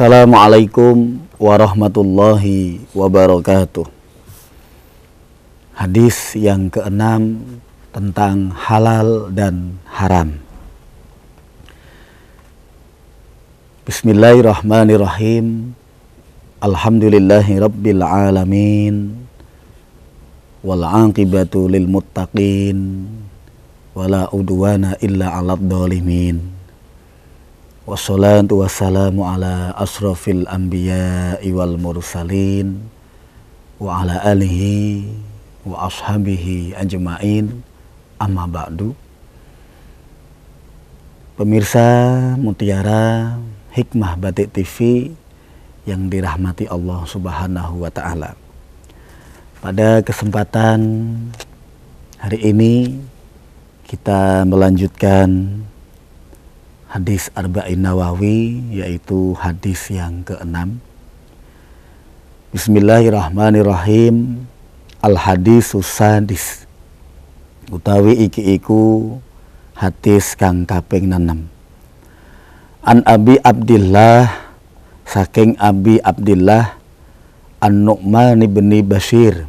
Assalamualaikum warahmatullahi wabarakatuh. Hadis yang keenam tentang halal dan haram. Bismillahirrahmanirrahim. Alhamdulillahi rabbil alamin. Wal lil muttaqin. Wala udwana illa 'alad dolimin Wassalatu wassalamu ala asrafil anbiya wal mursalin wa ala alihi wa ashabihi ajma'in amma ba'du Pemirsa Mutiara Hikmah Batik TV yang dirahmati Allah Subhanahu wa taala. Pada kesempatan hari ini kita melanjutkan hadis Arba'in Nawawi yaitu hadis yang keenam. Bismillahirrahmanirrahim. Al hadis sadis. Utawi iki iku hadis kang kaping enam. An Abi Abdullah saking Abi Abdullah An Nu'man bin Bashir.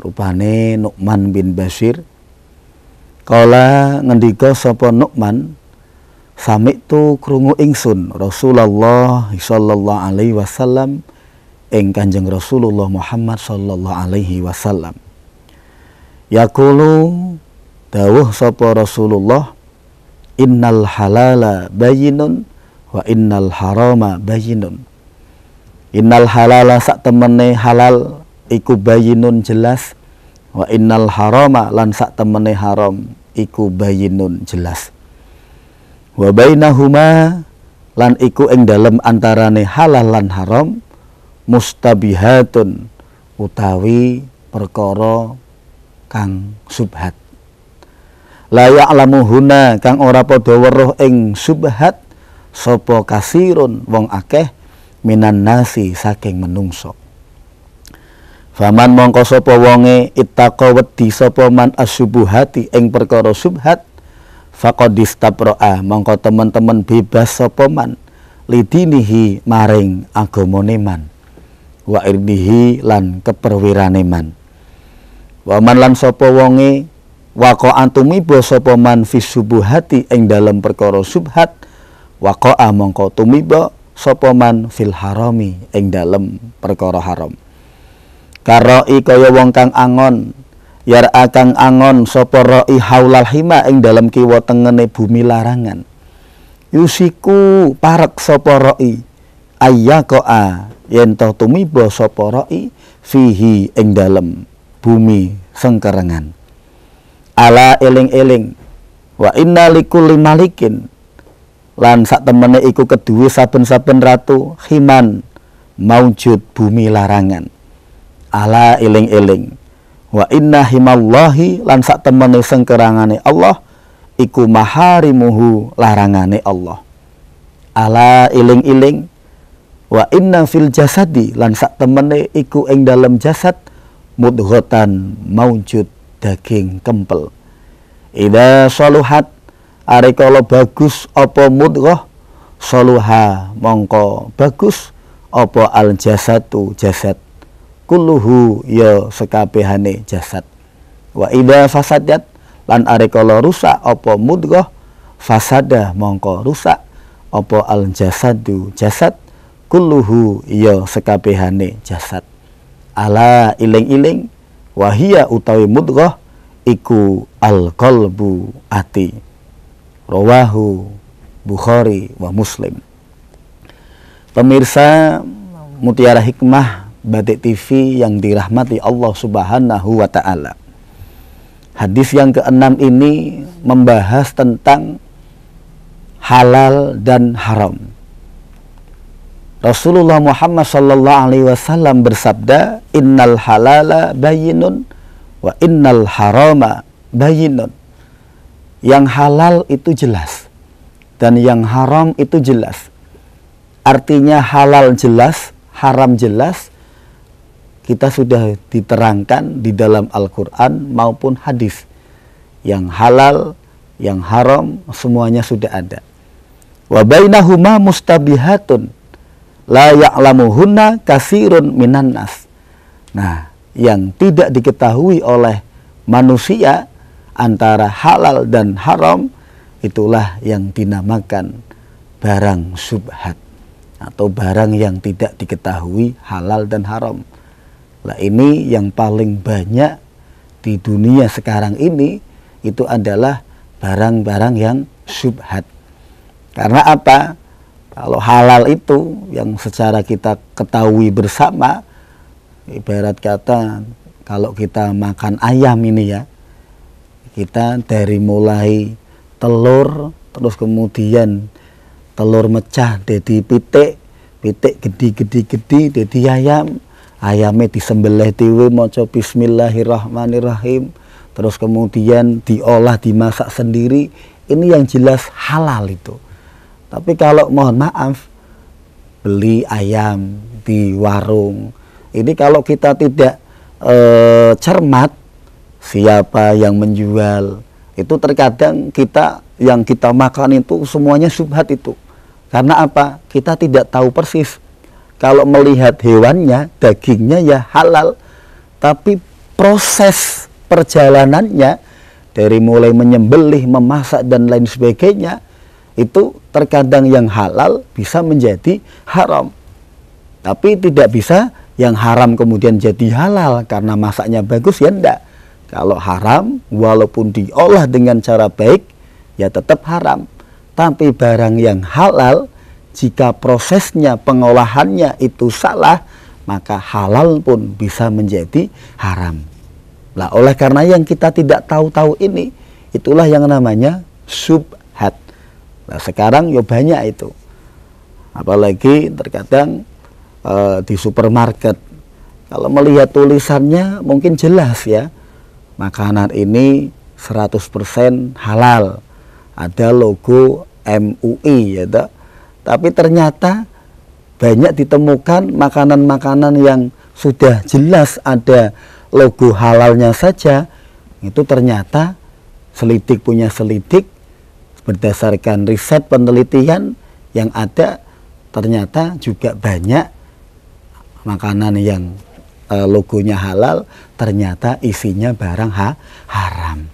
Rupane Nu'man bin Bashir Kala ngendika sapa Nu'man Sami tu krungu ingsun Rasulullah sallallahu alaihi wasallam ing Kanjeng Rasulullah Muhammad sallallahu alaihi wasallam. Yaqulu dawuh sapa Rasulullah innal halala bayinun wa innal harama bayinun. Innal halala sak temene halal iku bayinun jelas wa innal harama lan sak temene haram iku bayinun jelas. wa bainahuma lan iku ing dalem antarane halal lan haram mustabihatun utawi perkara kang subhat la ya'lamu huna kang ora padha weruh ing subhat sapa kasirun wong akeh minan nasi saking menungso faman mongko sapa wonge ittaqa wedi sapa man asubuhati ing perkara subhat faqadistabro'a mongko teman-teman bebas sopoman lidinihi maring agamane man wa irdihi lan keperwiraneman waman lan sapa wonge waqa bo sapa man fi subuhati ing dalem perkara subhat waqa mongko tumiba sapa man fil harami ing dalem perkara haram karoi kaya wong kang angon yar akan angon sapa roi haulal hima ing dalam kiwa tengene bumi larangan yusiku parek sapa roi ayyako a yen to tumiba sapa roi fihi ing dalam bumi sengkerengan ala eling-eling wa inna likulli malikin lan sak temene iku keduwe saben-saben ratu himan maujud bumi larangan ala eling-eling Wa inna himallahi lan sak temene sengkerangane Allah iku maharimuhu larangane Allah. Ala iling-iling wa inna fil jasadi lan sak temene iku ing dalam jasad mudghatan maujud daging kempel. Ida saluhat kalau bagus apa mudghah soluha mongko bagus apa al jasatu jasad kulluhu ya sekabehane jasad wa ida fasadat lan arekala rusak apa mudghah fasada mongko rusak apa al jasadu jasad kulluhu ya sekabehane jasad ala iling-iling wahia utawi mudghah iku al qalbu ati rawahu Bukhari wa Muslim Pemirsa Mutiara Hikmah Batik TV yang dirahmati Allah Subhanahu wa taala. Hadis yang keenam ini membahas tentang halal dan haram. Rasulullah Muhammad sallallahu alaihi wasallam bersabda, "Innal halala bayinun, wa innal harama bayinun. Yang halal itu jelas dan yang haram itu jelas. Artinya halal jelas, haram jelas, kita sudah diterangkan di dalam Al-Quran maupun hadis yang halal, yang haram semuanya sudah ada. Wabainahuma mustabihatun la ya'lamuhunna kasirun minan nas. Nah, yang tidak diketahui oleh manusia antara halal dan haram itulah yang dinamakan barang subhat atau barang yang tidak diketahui halal dan haram. Nah ini yang paling banyak di dunia sekarang ini itu adalah barang-barang yang subhat. Karena apa? Kalau halal itu yang secara kita ketahui bersama, ibarat kata kalau kita makan ayam ini ya, kita dari mulai telur, terus kemudian telur mecah jadi pitik, pitik gede-gede-gede jadi ayam, ayamnya disembelih mau maca bismillahirrahmanirrahim terus kemudian diolah dimasak sendiri ini yang jelas halal itu tapi kalau mohon maaf beli ayam di warung ini kalau kita tidak e, cermat siapa yang menjual itu terkadang kita yang kita makan itu semuanya subhat itu karena apa kita tidak tahu persis kalau melihat hewannya, dagingnya ya halal, tapi proses perjalanannya dari mulai menyembelih, memasak dan lain sebagainya itu terkadang yang halal bisa menjadi haram. Tapi tidak bisa yang haram kemudian jadi halal karena masaknya bagus ya enggak. Kalau haram walaupun diolah dengan cara baik ya tetap haram. Tapi barang yang halal jika prosesnya pengolahannya itu salah, maka halal pun bisa menjadi haram. Nah, oleh karena yang kita tidak tahu-tahu ini, itulah yang namanya subhat. Nah, sekarang ya banyak itu. Apalagi terkadang e, di supermarket. Kalau melihat tulisannya mungkin jelas ya. Makanan ini 100% halal. Ada logo MUI ya, tak? tapi ternyata banyak ditemukan makanan-makanan yang sudah jelas ada logo halalnya saja itu ternyata selidik punya selidik berdasarkan riset penelitian yang ada ternyata juga banyak makanan yang e, logonya halal ternyata isinya barang ha, haram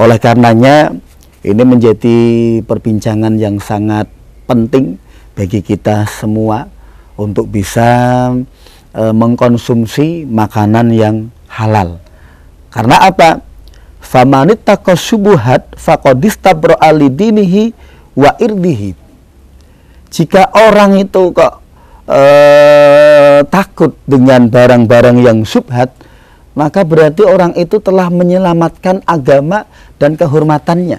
oleh karenanya ini menjadi perbincangan yang sangat penting bagi kita semua untuk bisa e, mengkonsumsi makanan yang halal. Karena apa? Famanit fakodista bro dinihi wa irdihi. Jika orang itu kok e, takut dengan barang-barang yang subhat, maka berarti orang itu telah menyelamatkan agama dan kehormatannya.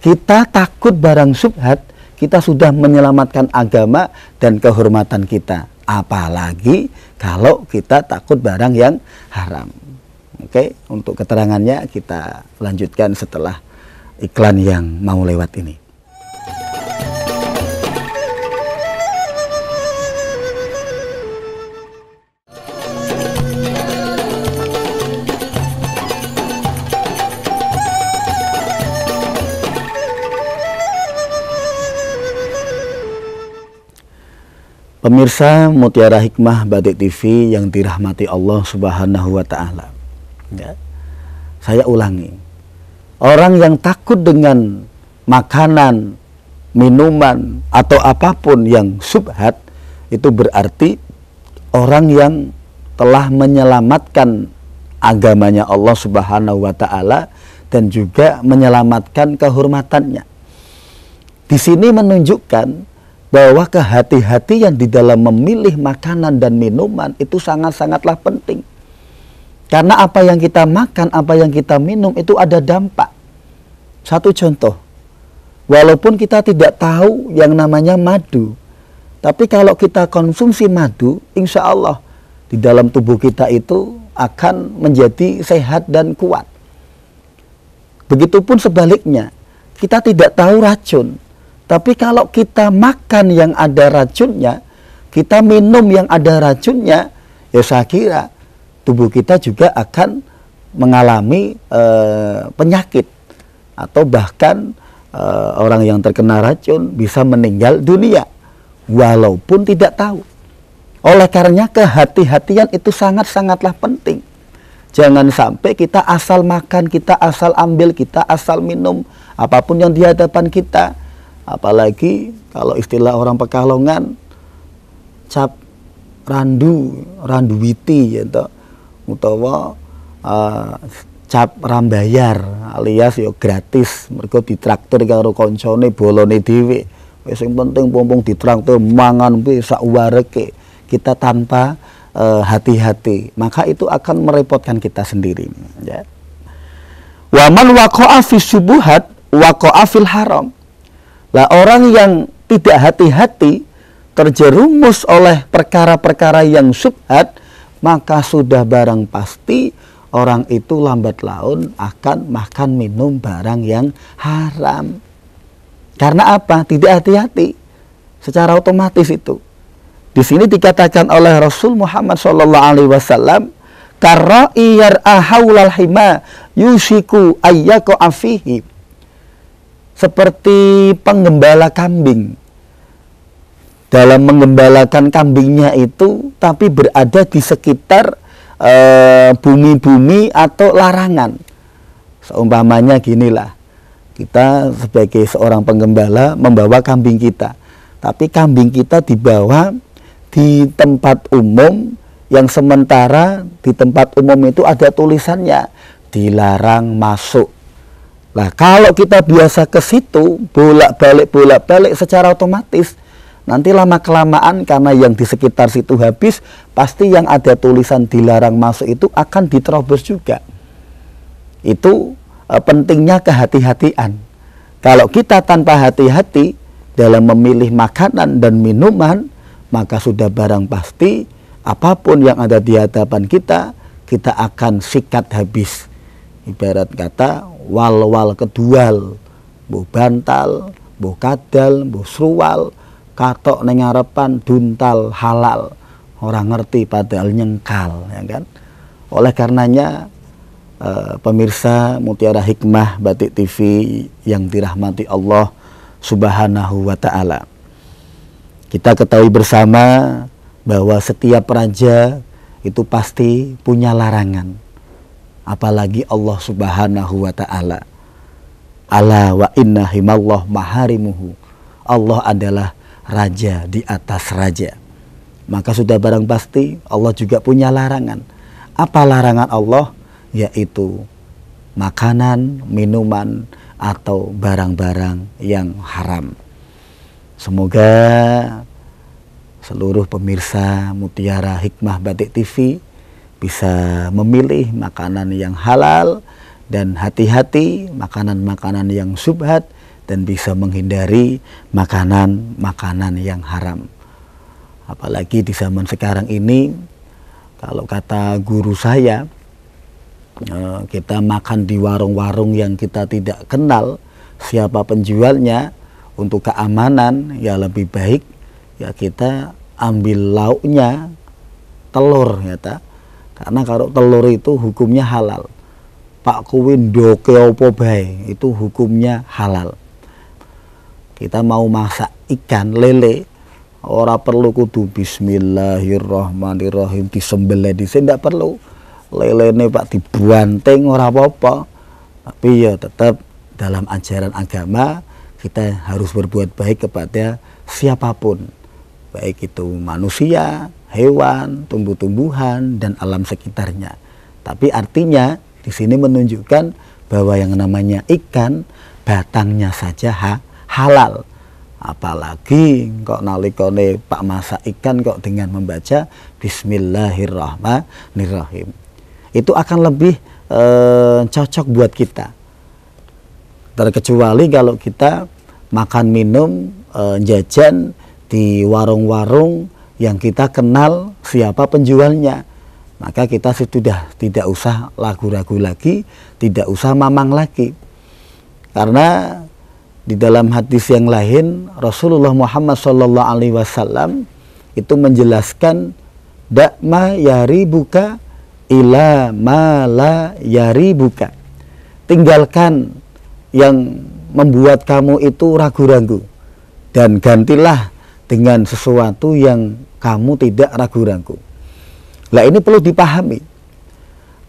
Kita takut barang subhat, kita sudah menyelamatkan agama dan kehormatan kita. Apalagi kalau kita takut barang yang haram. Oke, untuk keterangannya kita lanjutkan setelah iklan yang mau lewat ini. Pemirsa Mutiara Hikmah Batik TV yang dirahmati Allah Subhanahu wa taala. Ya. Saya ulangi. Orang yang takut dengan makanan, minuman atau apapun yang subhat itu berarti orang yang telah menyelamatkan agamanya Allah Subhanahu wa taala dan juga menyelamatkan kehormatannya. Di sini menunjukkan bahwa kehati-hatian di dalam memilih makanan dan minuman itu sangat-sangatlah penting. Karena apa yang kita makan, apa yang kita minum itu ada dampak. Satu contoh, walaupun kita tidak tahu yang namanya madu, tapi kalau kita konsumsi madu, insya Allah di dalam tubuh kita itu akan menjadi sehat dan kuat. Begitupun sebaliknya, kita tidak tahu racun, tapi kalau kita makan yang ada racunnya, kita minum yang ada racunnya, ya saya kira tubuh kita juga akan mengalami e, penyakit atau bahkan e, orang yang terkena racun bisa meninggal dunia walaupun tidak tahu. Oleh karenanya kehati-hatian itu sangat-sangatlah penting. Jangan sampai kita asal makan, kita asal ambil, kita asal minum apapun yang di hadapan kita Apalagi kalau istilah orang Pekalongan cap randu, randuwiti ya toh utawa uh, cap rambayar alias yo ya gratis mereka ditraktir karo koncone bolone dhewe wis penting pompong ditraktir mangan bisa sak wareke kita tanpa eh, hati-hati uh, maka itu akan merepotkan kita sendiri ya waman waqa'a fi subuhat waqa'a fil haram lah orang yang tidak hati-hati terjerumus oleh perkara-perkara yang subhat, maka sudah barang pasti orang itu lambat laun akan makan minum barang yang haram. Karena apa? Tidak hati-hati. Secara otomatis itu. Di sini dikatakan oleh Rasul Muhammad Shallallahu Alaihi Wasallam, karena iyar ahaulal hima yusiku ayyako afihi seperti penggembala kambing. Dalam menggembalakan kambingnya itu, tapi berada di sekitar eh, bumi-bumi e, atau larangan. Seumpamanya ginilah, kita sebagai seorang penggembala membawa kambing kita, tapi kambing kita dibawa di tempat umum yang sementara di tempat umum itu ada tulisannya dilarang masuk Nah, kalau kita biasa ke situ, bolak-balik, bolak-balik secara otomatis, nanti lama-kelamaan karena yang di sekitar situ habis, pasti yang ada tulisan dilarang masuk itu akan diterobos juga. Itu e, pentingnya kehati-hatian. Kalau kita tanpa hati-hati dalam memilih makanan dan minuman, maka sudah barang pasti apapun yang ada di hadapan kita, kita akan sikat habis. Ibarat kata wal-wal kedual mbuh bantal mbuh kadal mbuh sruwal katok ning ngarepan duntal halal orang ngerti padahal nyengkal ya kan oleh karenanya e, pemirsa Mutiara Hikmah Batik TV yang dirahmati Allah Subhanahu wa taala kita ketahui bersama bahwa setiap raja itu pasti punya larangan apalagi Allah Subhanahu wa taala. Ala wa inna himallah maharimuhu. Allah adalah raja di atas raja. Maka sudah barang pasti Allah juga punya larangan. Apa larangan Allah? Yaitu makanan, minuman, atau barang-barang yang haram. Semoga seluruh pemirsa Mutiara Hikmah Batik TV bisa memilih makanan yang halal dan hati-hati makanan-makanan yang subhat dan bisa menghindari makanan-makanan yang haram. Apalagi di zaman sekarang ini kalau kata guru saya eh, kita makan di warung-warung yang kita tidak kenal siapa penjualnya untuk keamanan ya lebih baik ya kita ambil lauknya telur ya tak karena kalau telur itu hukumnya halal. Pak kuwin ndoke apa bae, itu hukumnya halal. Kita mau masak ikan lele ora perlu kudu bismillahirrahmanirrahim disembelih di tidak perlu. lele Lelene Pak dibuanting ora apa-apa. Tapi ya tetap dalam ajaran agama kita harus berbuat baik kepada siapapun. Baik itu manusia, hewan, tumbuh-tumbuhan, dan alam sekitarnya. Tapi artinya di sini menunjukkan bahwa yang namanya ikan batangnya saja ha, halal. Apalagi kok nalikone Pak Masa ikan kok dengan membaca Bismillahirrahmanirrahim. Itu akan lebih eh, cocok buat kita. Terkecuali kalau kita makan minum eh, jajan di warung-warung yang kita kenal siapa penjualnya maka kita sudah tidak usah ragu-ragu lagi, tidak usah mamang lagi. Karena di dalam hadis yang lain Rasulullah Muhammad Shallallahu Alaihi Wasallam itu menjelaskan dakma yari buka ila mala yari buka tinggalkan yang membuat kamu itu ragu-ragu dan gantilah dengan sesuatu yang kamu tidak ragu-ragu. Lah ini perlu dipahami.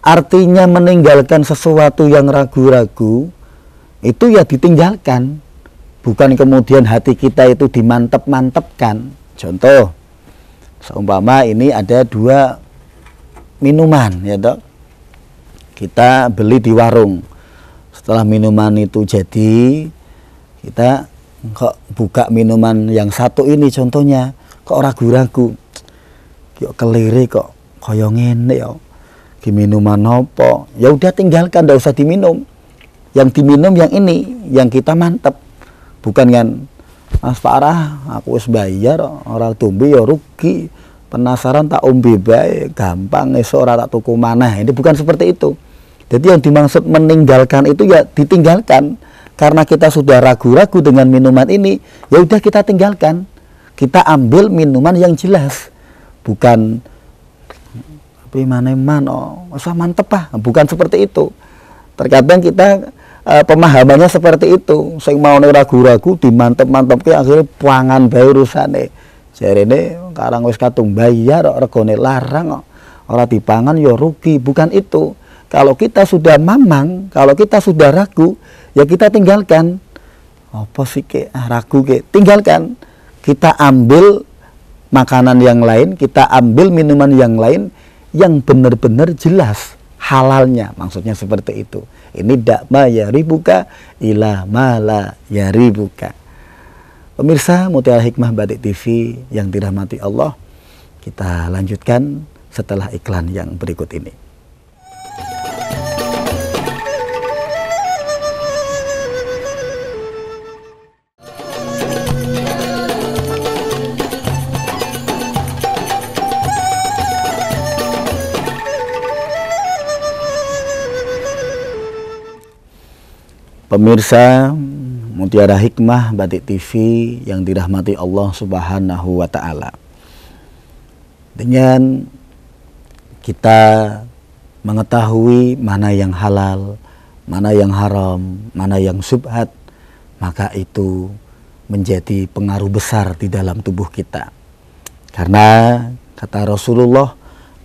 Artinya meninggalkan sesuatu yang ragu-ragu itu ya ditinggalkan. Bukan kemudian hati kita itu dimantep-mantepkan. Contoh, seumpama ini ada dua minuman ya dok. Kita beli di warung. Setelah minuman itu jadi, kita kok buka minuman yang satu ini contohnya kok ragu-ragu yuk keliri kok kaya ngene yo diminuman nopo ya udah tinggalkan tidak usah diminum yang diminum yang ini yang kita mantep bukan kan Mas parah aku wis bayar orang tumbi ya rugi penasaran tak umbi baik gampang esok seorang tak tuku mana? ini bukan seperti itu jadi yang dimaksud meninggalkan itu ya ditinggalkan karena kita sudah ragu-ragu dengan minuman ini ya udah kita tinggalkan kita ambil minuman yang jelas bukan tapi ya, mana man oh usah mantep ah bukan seperti itu terkadang kita e, pemahamannya seperti itu saya mau ragu-ragu di mantep mantep ke akhirnya pangan bae jadi ini karang wis katung bayar ya, regone larang orang dipangan ya rugi bukan itu kalau kita sudah mamang kalau kita sudah ragu ya kita tinggalkan apa sih ke ah, ragu ke tinggalkan kita ambil makanan yang lain, kita ambil minuman yang lain yang benar-benar jelas halalnya. Maksudnya seperti itu. Ini dakma ribuka, ila mala ribuka. Pemirsa Mutiara Hikmah batik TV yang dirahmati Allah, kita lanjutkan setelah iklan yang berikut ini. Pemirsa Mutiara Hikmah Batik TV yang dirahmati Allah Subhanahu wa taala. Dengan kita mengetahui mana yang halal, mana yang haram, mana yang subhat, maka itu menjadi pengaruh besar di dalam tubuh kita. Karena kata Rasulullah,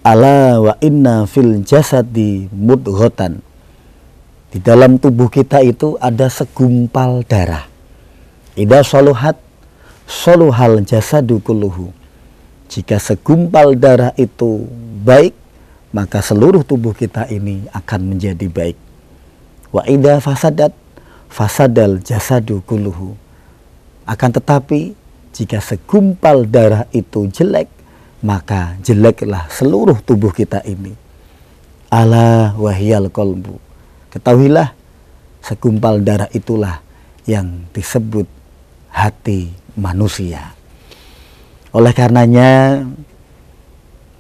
"Ala wa inna fil jasadi mudghatan." Di dalam tubuh kita itu ada segumpal darah. Ida soluhat soluhal jasadu kulluhu. Jika segumpal darah itu baik, maka seluruh tubuh kita ini akan menjadi baik. Wa ida fasadat fasadal jasadu kulluhu. Akan tetapi jika segumpal darah itu jelek, maka jeleklah seluruh tubuh kita ini. Ala wahiyal kolbu. Ketahuilah segumpal darah itulah yang disebut hati manusia. Oleh karenanya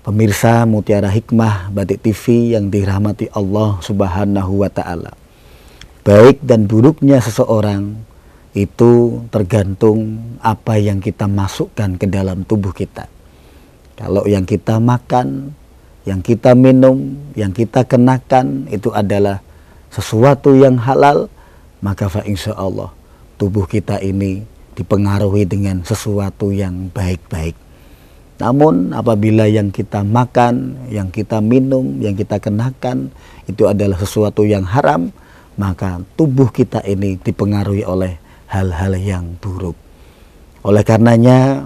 pemirsa Mutiara Hikmah Batik TV yang dirahmati Allah Subhanahu wa taala. Baik dan buruknya seseorang itu tergantung apa yang kita masukkan ke dalam tubuh kita. Kalau yang kita makan, yang kita minum, yang kita kenakan itu adalah sesuatu yang halal, maka fa insya Allah tubuh kita ini dipengaruhi dengan sesuatu yang baik-baik. Namun apabila yang kita makan, yang kita minum, yang kita kenakan itu adalah sesuatu yang haram, maka tubuh kita ini dipengaruhi oleh hal-hal yang buruk. Oleh karenanya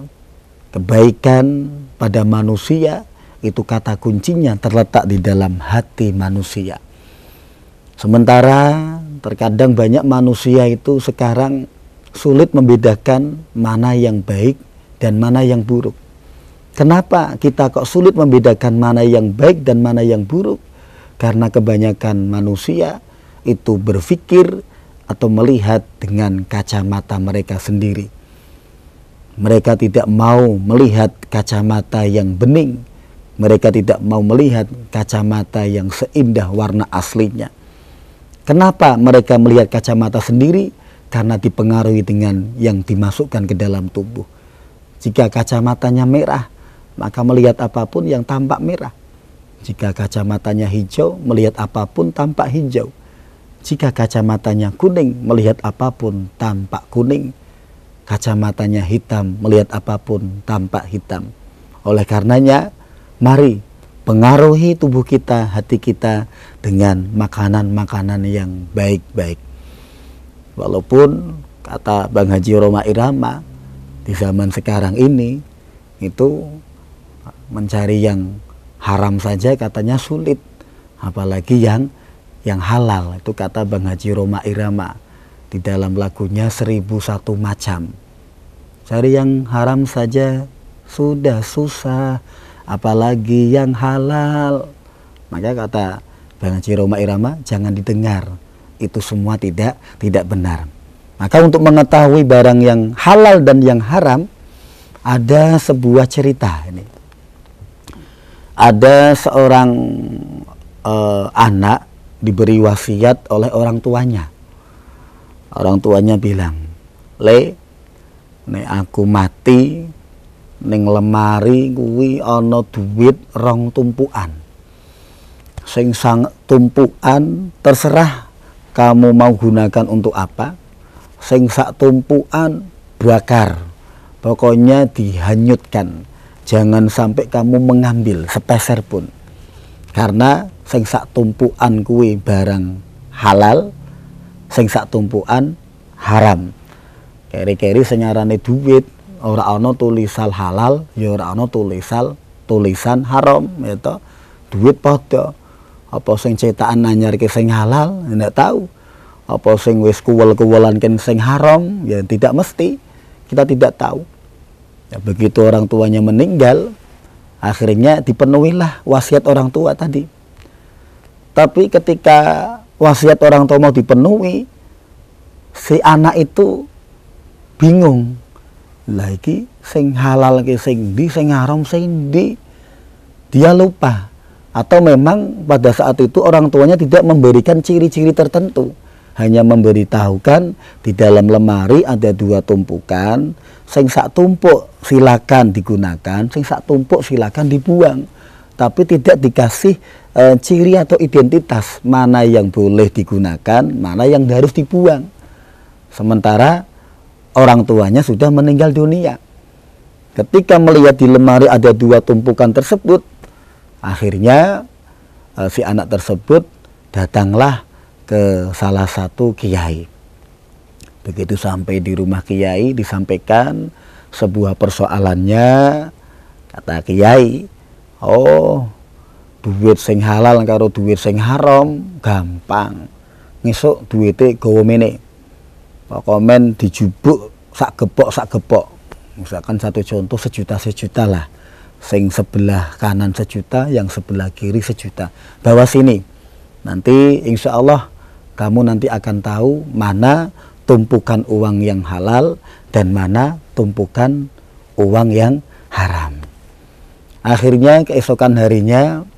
kebaikan pada manusia itu kata kuncinya terletak di dalam hati manusia. Sementara terkadang banyak manusia itu sekarang sulit membedakan mana yang baik dan mana yang buruk. Kenapa kita kok sulit membedakan mana yang baik dan mana yang buruk? Karena kebanyakan manusia itu berpikir atau melihat dengan kacamata mereka sendiri. Mereka tidak mau melihat kacamata yang bening. Mereka tidak mau melihat kacamata yang seindah warna aslinya Kenapa mereka melihat kacamata sendiri? Karena dipengaruhi dengan yang dimasukkan ke dalam tubuh. Jika kacamatanya merah, maka melihat apapun yang tampak merah. Jika kacamatanya hijau, melihat apapun tampak hijau. Jika kacamatanya kuning, melihat apapun tampak kuning. Kacamatanya hitam, melihat apapun tampak hitam. Oleh karenanya, mari pengaruhi tubuh kita, hati kita dengan makanan-makanan yang baik-baik. Walaupun kata Bang Haji Roma Irama di zaman sekarang ini itu mencari yang haram saja katanya sulit apalagi yang yang halal itu kata Bang Haji Roma Irama di dalam lagunya seribu satu macam cari yang haram saja sudah susah apalagi yang halal maka kata Bahkan Roma Irama jangan didengar. Itu semua tidak tidak benar. Maka untuk mengetahui barang yang halal dan yang haram ada sebuah cerita ini. Ada seorang uh, anak diberi wasiat oleh orang tuanya. Orang tuanya bilang, "Le, nek aku mati neng lemari kuwi ono duit rong tumpuan sing sang tumpuan terserah kamu mau gunakan untuk apa sing sak tumpuan bakar pokoknya dihanyutkan jangan sampai kamu mengambil sepeser pun karena sing sak tumpuan kue barang halal sing sak tumpuan haram keri-keri senyarane duit orang ana tulisan halal ya ora ana tulisan tulisan haram itu ya duit padha apa sing cetakan nanyar ke sing halal ndak tahu apa sing wis kuwel-kuwelan ke sing haram ya tidak mesti kita tidak tahu ya, begitu orang tuanya meninggal akhirnya dipenuhilah wasiat orang tua tadi tapi ketika wasiat orang tua mau dipenuhi si anak itu bingung lagi sing halal ke sing di sing haram sing di dia lupa atau memang pada saat itu orang tuanya tidak memberikan ciri-ciri tertentu hanya memberitahukan di dalam lemari ada dua tumpukan sing sak tumpuk silakan digunakan sing sak tumpuk silakan dibuang tapi tidak dikasih e, ciri atau identitas mana yang boleh digunakan mana yang harus dibuang sementara orang tuanya sudah meninggal dunia ketika melihat di lemari ada dua tumpukan tersebut Akhirnya eh, si anak tersebut datanglah ke salah satu kiai. Begitu sampai di rumah kiai disampaikan sebuah persoalannya kata kiai, "Oh, duit sing halal karo duit sing haram gampang. Ngesuk duwite gawa mene." komen dijubuk sak gepok sak gepok. Misalkan satu contoh sejuta sejuta lah sing sebelah kanan sejuta, yang sebelah kiri sejuta. Bawah sini. Nanti insya Allah kamu nanti akan tahu mana tumpukan uang yang halal dan mana tumpukan uang yang haram. Akhirnya keesokan harinya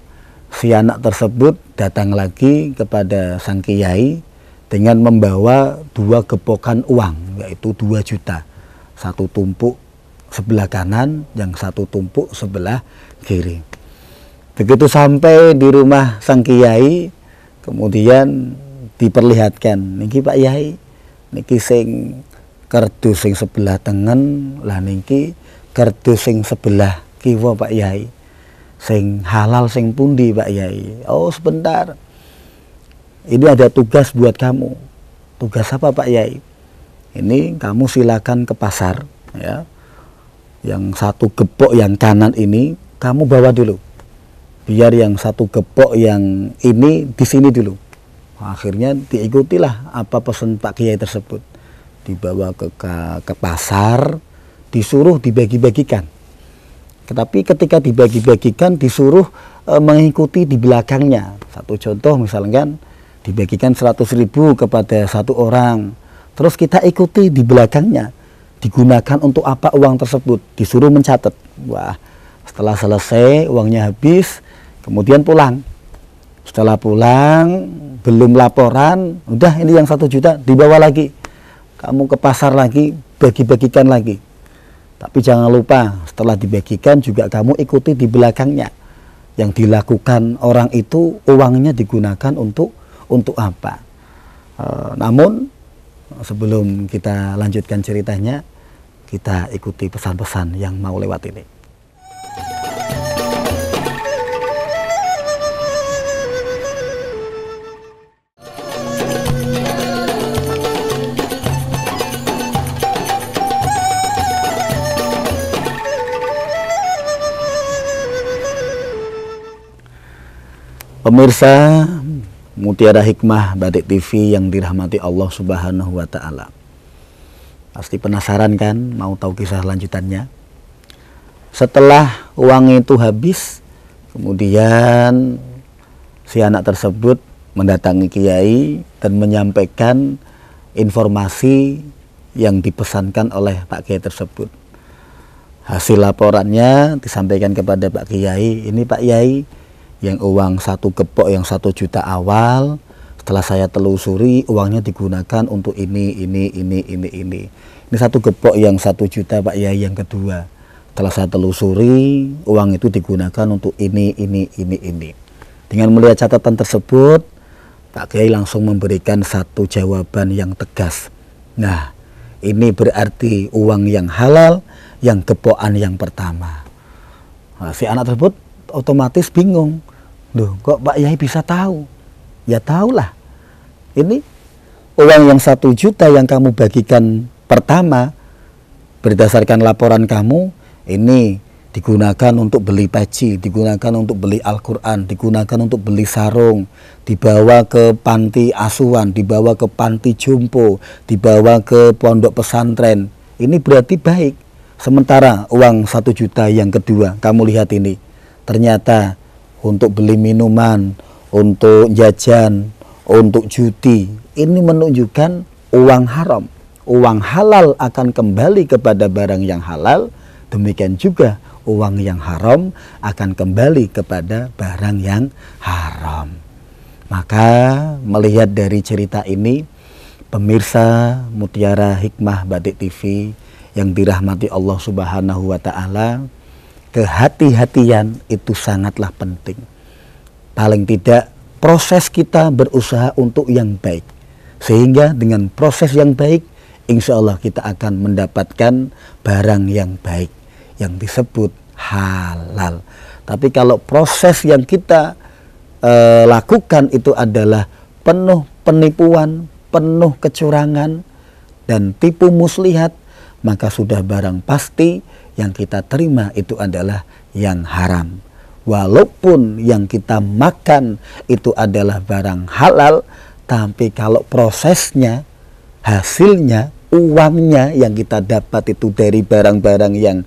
si anak tersebut datang lagi kepada sang kiai dengan membawa dua gepokan uang yaitu dua juta. Satu tumpuk sebelah kanan, yang satu tumpuk sebelah kiri. Begitu sampai di rumah sang kiai, kemudian diperlihatkan, niki Pak Yai, niki sing kerdus sing sebelah tengen, lah niki kardus sing sebelah kiwa Pak Yai. Sing halal sing pundi Pak Yai. Oh sebentar. Ini ada tugas buat kamu. Tugas apa Pak Yai? Ini kamu silakan ke pasar ya yang satu gepok yang kanan ini kamu bawa dulu biar yang satu gepok yang ini di sini dulu akhirnya diikutilah apa pesan Pak Kiai tersebut dibawa ke, ke, ke pasar disuruh dibagi-bagikan tetapi ketika dibagi-bagikan disuruh e, mengikuti di belakangnya satu contoh misalkan dibagikan 100.000 kepada satu orang terus kita ikuti di belakangnya digunakan untuk apa uang tersebut disuruh mencatat wah setelah selesai uangnya habis kemudian pulang setelah pulang belum laporan udah ini yang satu juta dibawa lagi kamu ke pasar lagi bagi-bagikan lagi tapi jangan lupa setelah dibagikan juga kamu ikuti di belakangnya yang dilakukan orang itu uangnya digunakan untuk untuk apa e, namun sebelum kita lanjutkan ceritanya kita ikuti pesan-pesan yang mau lewat ini. Pemirsa Mutiara Hikmah Batik TV yang dirahmati Allah Subhanahu wa taala. Pasti penasaran kan mau tahu kisah lanjutannya. Setelah uang itu habis, kemudian si anak tersebut mendatangi kiai dan menyampaikan informasi yang dipesankan oleh Pak Kiai tersebut. Hasil laporannya disampaikan kepada Pak Kiai, ini Pak Kiai yang uang satu gepok yang satu juta awal setelah saya telusuri, uangnya digunakan untuk ini, ini, ini, ini, ini. Ini satu gepok yang satu juta Pak ya yang kedua. Setelah saya telusuri, uang itu digunakan untuk ini, ini, ini, ini. Dengan melihat catatan tersebut, Pak Kiai langsung memberikan satu jawaban yang tegas. Nah, ini berarti uang yang halal, yang gepokan yang pertama. Nah, si anak tersebut otomatis bingung. Duh, kok Pak Yai bisa tahu? Ya tahulah. Ini uang yang satu juta yang kamu bagikan pertama berdasarkan laporan kamu ini digunakan untuk beli peci, digunakan untuk beli Al-Quran, digunakan untuk beli sarung, dibawa ke panti asuhan, dibawa ke panti jompo, dibawa ke pondok pesantren. Ini berarti baik. Sementara uang satu juta yang kedua, kamu lihat ini, ternyata untuk beli minuman, untuk jajan, untuk cuti. Ini menunjukkan uang haram. Uang halal akan kembali kepada barang yang halal. Demikian juga uang yang haram akan kembali kepada barang yang haram. Maka melihat dari cerita ini, pemirsa Mutiara Hikmah Batik TV yang dirahmati Allah Subhanahu wa taala, kehati-hatian itu sangatlah penting Paling tidak proses kita berusaha untuk yang baik. Sehingga dengan proses yang baik, insya Allah kita akan mendapatkan barang yang baik yang disebut halal. Tapi kalau proses yang kita e, lakukan itu adalah penuh penipuan, penuh kecurangan, dan tipu muslihat, maka sudah barang pasti yang kita terima itu adalah yang haram walaupun yang kita makan itu adalah barang halal, tapi kalau prosesnya, hasilnya, uangnya yang kita dapat itu dari barang-barang yang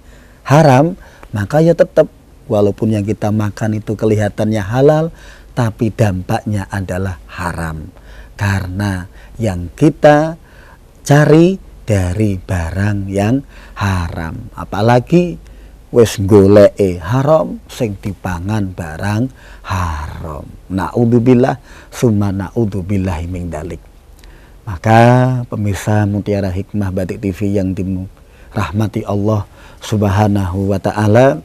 haram, maka ya tetap walaupun yang kita makan itu kelihatannya halal, tapi dampaknya adalah haram. Karena yang kita cari dari barang yang haram, apalagi wis goleke haram sing dipangan barang haram. Naudzubillah summa naudzubillah min dalik. Maka pemirsa Mutiara Hikmah Batik TV yang dirahmati Allah Subhanahu wa taala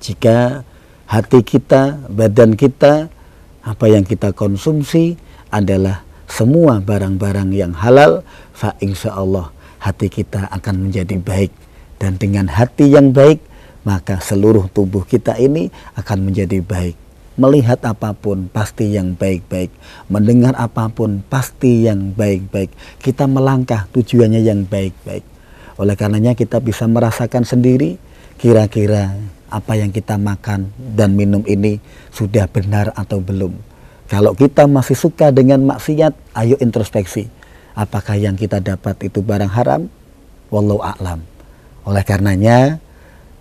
jika hati kita, badan kita, apa yang kita konsumsi adalah semua barang-barang yang halal, fa insya Allah hati kita akan menjadi baik. Dan dengan hati yang baik, maka seluruh tubuh kita ini akan menjadi baik. Melihat apapun pasti yang baik-baik, mendengar apapun pasti yang baik-baik. Kita melangkah tujuannya yang baik-baik. Oleh karenanya kita bisa merasakan sendiri kira-kira apa yang kita makan dan minum ini sudah benar atau belum. Kalau kita masih suka dengan maksiat, ayo introspeksi. Apakah yang kita dapat itu barang haram? Wallahu a'lam. Oleh karenanya,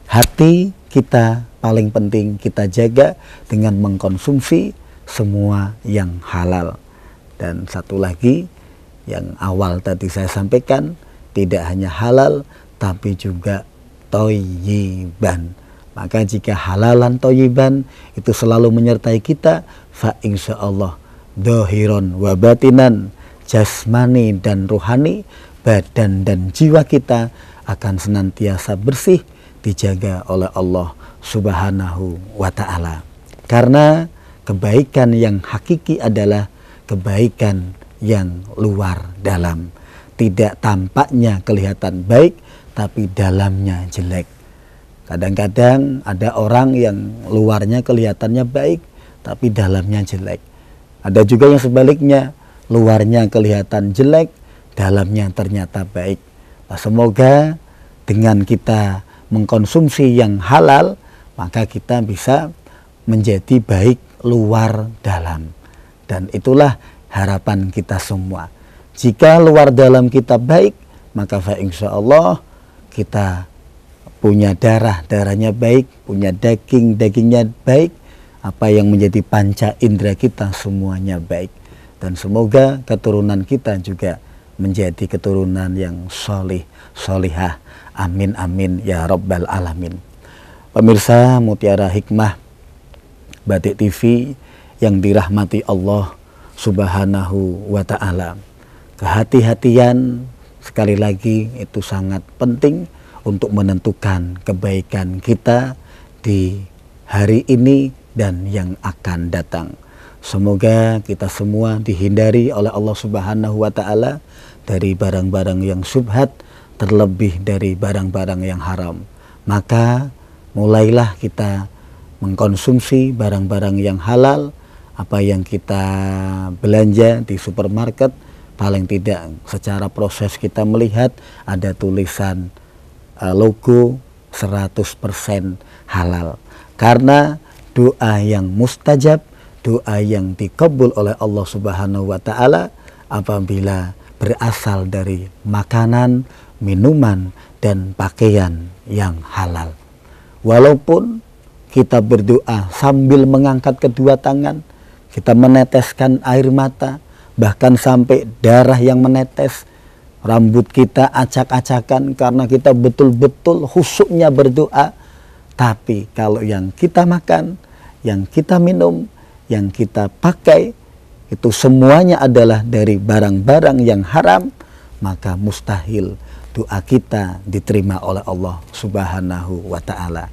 hati kita paling penting kita jaga dengan mengkonsumsi semua yang halal. Dan satu lagi yang awal tadi saya sampaikan tidak hanya halal tapi juga toyiban. Maka jika halalan toyiban itu selalu menyertai kita fa insya Allah dohiron wabatinan jasmani dan ruhani badan dan jiwa kita akan senantiasa bersih dijaga oleh Allah Subhanahu wa taala. Karena kebaikan yang hakiki adalah kebaikan yang luar dalam. Tidak tampaknya kelihatan baik tapi dalamnya jelek. Kadang-kadang ada orang yang luarnya kelihatannya baik tapi dalamnya jelek. Ada juga yang sebaliknya, luarnya kelihatan jelek, dalamnya ternyata baik. Nah, semoga dengan kita mengkonsumsi yang halal, maka kita bisa menjadi baik luar dalam. Dan itulah harapan kita semua. Jika luar dalam kita baik, maka insya Allah kita punya darah, darahnya baik, punya daging, dagingnya baik, apa yang menjadi panca indera kita semuanya baik. Dan semoga keturunan kita juga menjadi keturunan yang solih, solihah. Amin amin ya Robbal alamin. Pemirsa Mutiara Hikmah Batik TV yang dirahmati Allah Subhanahu wa taala. Kehati-hatian sekali lagi itu sangat penting untuk menentukan kebaikan kita di hari ini dan yang akan datang. Semoga kita semua dihindari oleh Allah Subhanahu wa taala dari barang-barang yang subhat terlebih dari barang-barang yang haram. Maka mulailah kita mengkonsumsi barang-barang yang halal, apa yang kita belanja di supermarket, paling tidak secara proses kita melihat ada tulisan e, logo 100% halal. Karena doa yang mustajab, doa yang dikabul oleh Allah Subhanahu wa taala apabila berasal dari makanan, minuman, dan pakaian yang halal. Walaupun kita berdoa sambil mengangkat kedua tangan, kita meneteskan air mata, bahkan sampai darah yang menetes, rambut kita acak-acakan karena kita betul-betul khusyuknya berdoa. Tapi kalau yang kita makan, yang kita minum, yang kita pakai, itu semuanya adalah dari barang-barang yang haram, maka mustahil doa kita diterima oleh Allah Subhanahu wa taala.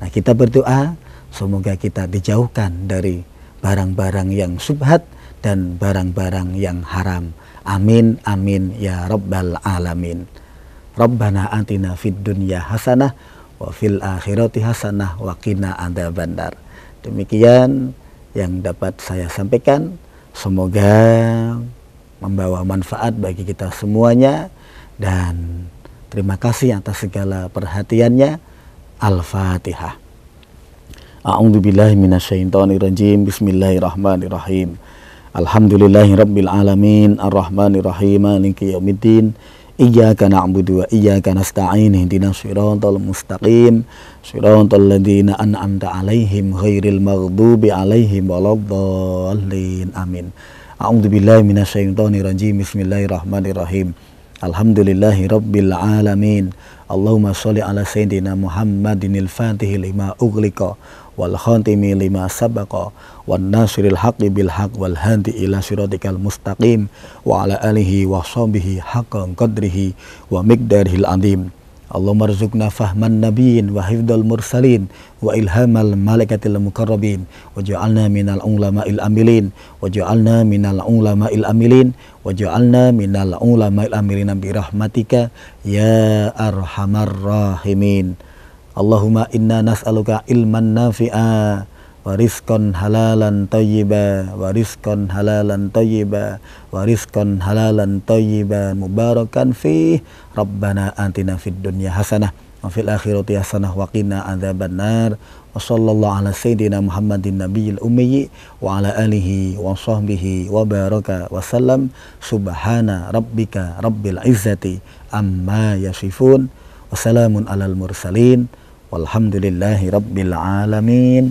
Nah, kita berdoa semoga kita dijauhkan dari barang-barang yang subhat dan barang-barang yang haram. Amin amin ya rabbal alamin. Rabbana atina fid dunya hasanah wa fil akhirati hasanah wa qina adzabannar. Demikian yang dapat saya sampaikan. Semoga membawa manfaat bagi kita semuanya. Dan terima kasih atas segala perhatiannya. Al-Fatihah. A'udzu billahi minasyaitonir rajim. Bismillahirrahmanirrahim. Alhamdulillahi rabbil alamin arrahmanir rahim maliki yaumiddin. Iyyaka na'budu wa iyyaka nasta'in ihdinas shiratal mustaqim. Shiratal ladzina an'amta 'alaihim ghairil maghdubi 'alaihim waladdallin. Amin. A'udzu billahi minasyaitonir rajim. Bismillahirrahmanirrahim. Alhamdulillahi Rabbil Alamin. Allahumma sholli ala Sayyidina Muhammadinil Fatihi lima ugliqa wal khatimi lima sabaqa wan nasiril haqqi bil haqq wal hadi ila siratikal mustaqim wa ala alihi wa sahbihi haqqan qadrihi wa miqdarihil azim. اللهم ارزقنا فهم النبيين وحفظ المرسلين وإلهام الملكة المقربين وجعلنا من العلماء الأملين وجعلنا من العلماء الأملين وجعلنا من العلماء الأملين برحمتك يا أرحم الراحمين اللهم إنا نسألك علما نافعا Wariskan halalan tayyiba wariskan halalan tayyiba wariskan halalan tayyiba mubarakan fi rabbana antina fid dunya hasanah wa fil akhirati hasanah wa qina adzaban nar wa sallallahu ala sayyidina muhammadin nabiyil ummi wa ala alihi wa sahbihi wa baraka wa salam. subhana rabbika rabbil izzati amma yasifun Wassalamun ala alal mursalin walhamdulillahi rabbil alamin